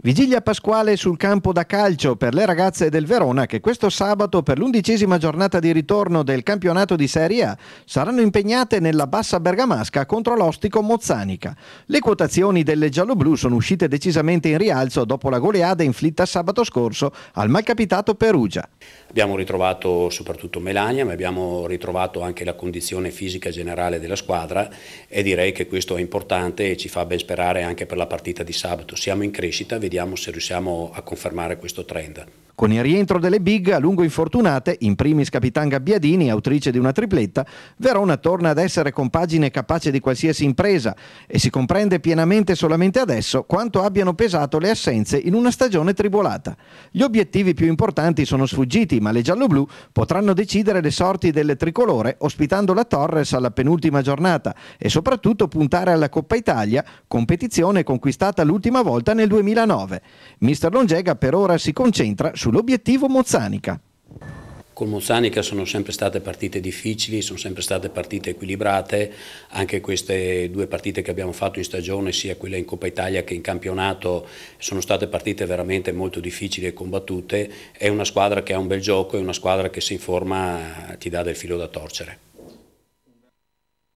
Vigilia Pasquale sul campo da calcio per le ragazze del Verona che questo sabato per l'undicesima giornata di ritorno del campionato di Serie A saranno impegnate nella bassa bergamasca contro l'Ostico Mozzanica. Le quotazioni delle gialloblu sono uscite decisamente in rialzo dopo la goleada inflitta sabato scorso al malcapitato Perugia. Abbiamo ritrovato soprattutto Melania, ma abbiamo ritrovato anche la condizione fisica generale della squadra e direi che questo è importante e ci fa ben sperare anche per la partita di sabato. Siamo in crescita, vediamo se riusciamo a confermare questo trend. Con il rientro delle big a lungo infortunate, in primis Capitan Gabbiadini, autrice di una tripletta, Verona torna ad essere compagine capace di qualsiasi impresa e si comprende pienamente solamente adesso quanto abbiano pesato le assenze in una stagione tribolata. Gli obiettivi più importanti sono sfuggiti, ma le gialloblu potranno decidere le sorti del tricolore ospitando la Torres alla penultima giornata e soprattutto puntare alla Coppa Italia, competizione conquistata l'ultima volta nel 2009. Mister Longega per ora si concentra su sull'obiettivo Mozzanica. Con Mozzanica sono sempre state partite difficili, sono sempre state partite equilibrate, anche queste due partite che abbiamo fatto in stagione, sia quella in Coppa Italia che in campionato, sono state partite veramente molto difficili e combattute. È una squadra che ha un bel gioco, è una squadra che se informa ti dà del filo da torcere.